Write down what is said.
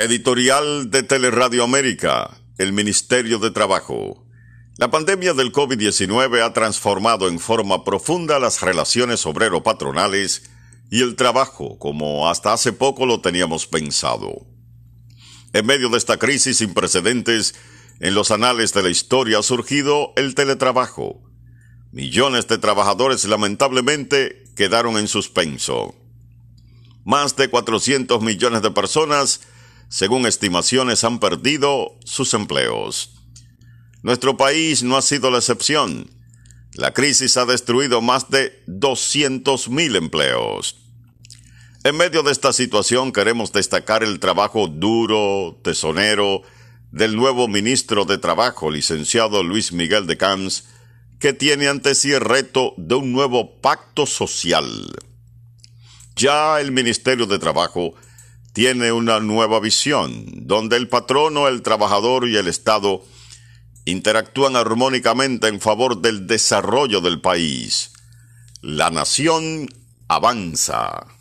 Editorial de Teleradio América, el Ministerio de Trabajo. La pandemia del COVID-19 ha transformado en forma profunda las relaciones obrero-patronales y el trabajo como hasta hace poco lo teníamos pensado. En medio de esta crisis sin precedentes, en los anales de la historia ha surgido el teletrabajo. Millones de trabajadores lamentablemente quedaron en suspenso. Más de 400 millones de personas según estimaciones, han perdido sus empleos. Nuestro país no ha sido la excepción. La crisis ha destruido más de 200.000 empleos. En medio de esta situación queremos destacar el trabajo duro, tesonero, del nuevo ministro de Trabajo, licenciado Luis Miguel de Camps, que tiene ante sí el reto de un nuevo pacto social. Ya el Ministerio de Trabajo tiene una nueva visión, donde el patrono, el trabajador y el Estado interactúan armónicamente en favor del desarrollo del país. La nación avanza.